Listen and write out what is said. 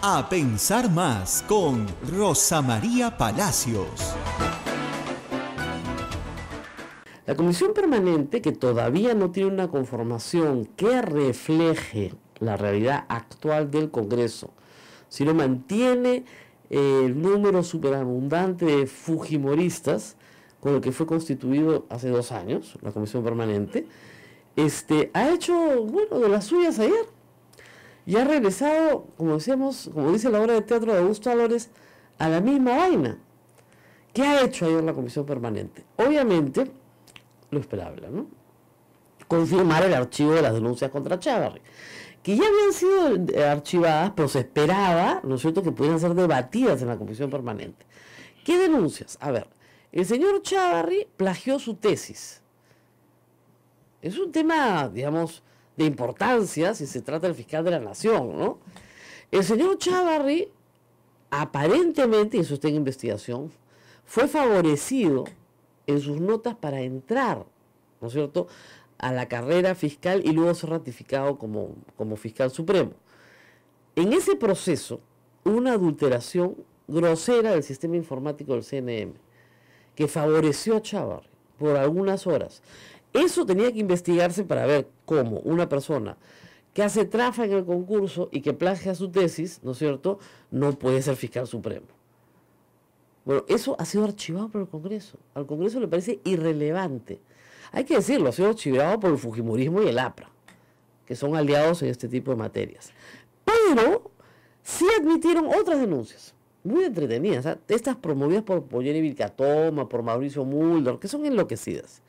A pensar más con Rosa María Palacios. La comisión permanente, que todavía no tiene una conformación que refleje la realidad actual del Congreso, sino mantiene eh, el número superabundante de fujimoristas con el que fue constituido hace dos años, la comisión permanente, este, ha hecho, bueno, de las suyas ayer y ha regresado, como decíamos, como dice la obra de teatro de Augusto Álvarez, a la misma vaina. ¿Qué ha hecho ayer la comisión permanente? Obviamente, lo esperable, ¿no? Confirmar el archivo de las denuncias contra Chávarri, que ya habían sido eh, archivadas, pero se esperaba, ¿no es cierto?, que pudieran ser debatidas en la comisión permanente. ¿Qué denuncias? A ver, el señor Chávarri plagió su tesis. Es un tema, digamos, de importancia si se trata del fiscal de la nación, ¿no? El señor Chavarri, aparentemente, y eso está en investigación, fue favorecido en sus notas para entrar, ¿no es cierto?, a la carrera fiscal y luego ser ratificado como, como fiscal supremo. En ese proceso, una adulteración grosera del sistema informático del CNM, que favoreció a Chavarri por algunas horas. Eso tenía que investigarse para ver cómo una persona que hace trafa en el concurso y que plagia su tesis, ¿no es cierto?, no puede ser fiscal supremo. Bueno, eso ha sido archivado por el Congreso. Al Congreso le parece irrelevante. Hay que decirlo, ha sido archivado por el Fujimorismo y el APRA, que son aliados en este tipo de materias. Pero sí admitieron otras denuncias, muy entretenidas, ¿ah? estas promovidas por Poyeri Vilcatoma, por Mauricio Mulder, que son enloquecidas.